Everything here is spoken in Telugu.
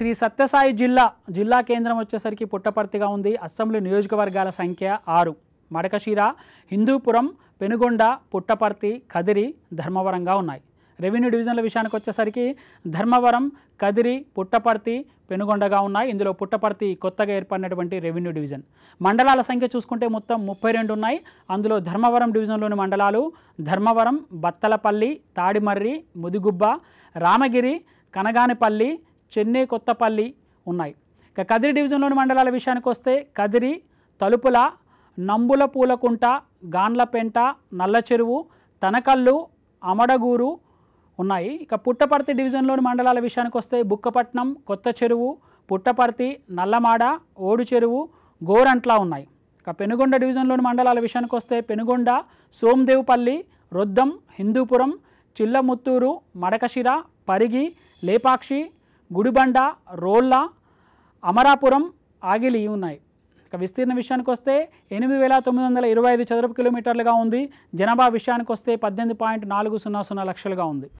శ్రీ సత్యసాయి జిల్లా జిల్లా కేంద్రం వచ్చేసరికి పుట్టపర్తిగా ఉంది అసెంబ్లీ నియోజకవర్గాల సంఖ్య ఆరు మడకశీర హిందూపురం పెనుగొండ పుట్టపర్తి కదిరి ధర్మవరంగా ఉన్నాయి రెవెన్యూ డివిజన్ల విషయానికి వచ్చేసరికి ధర్మవరం కదిరి పుట్టపర్తి పెనుగొండగా ఉన్నాయి ఇందులో పుట్టపర్తి కొత్తగా ఏర్పడినటువంటి రెవెన్యూ డివిజన్ మండలాల సంఖ్య చూసుకుంటే మొత్తం ముప్పై రెండు ఉన్నాయి అందులో ధర్మవరం డివిజన్లోని మండలాలు ధర్మవరం బత్తలపల్లి తాడిమర్రి ముదిగుబ్బ రామగిరి కనగానిపల్లి చెన్నై కొత్తపల్లి ఉన్నాయి ఇక కదిరి డివిజన్లోని మండలాల విషయానికి వస్తే కదిరి తలుపుల నంబుల పూలకుంట గాన్లపెంట నల్ల చెరువు తనకల్లు అమడగూరు ఉన్నాయి ఇక పుట్టపర్తి డివిజన్లోని మండలాల విషయానికి వస్తే బుక్కపట్నం కొత్త చెరువు పుట్టపర్తి నల్లమాడ ఓడు చెరువు గోరంట్లా ఉన్నాయి ఇక పెనుగొండ డివిజన్లోని మండలాల విషయానికి వస్తే పెనుగొండ సోమదేవుపల్లి రొద్దం హిందూపురం చిల్లముత్తూరు మడకశిర పరిగి లేపాక్షి గుడిబండ రోళ్ళ అమరాపురం ఆగిలి ఉన్నాయి ఇక విస్తీర్ణ విషయానికి వస్తే ఎనిమిది వేల తొమ్మిది వందల ఇరవై ఐదు చదరపు కిలోమీటర్లుగా ఉంది జనాభా విషయానికి వస్తే పద్దెనిమిది పాయింట్ నాలుగు సున్నా సున్నా లక్షలుగా ఉంది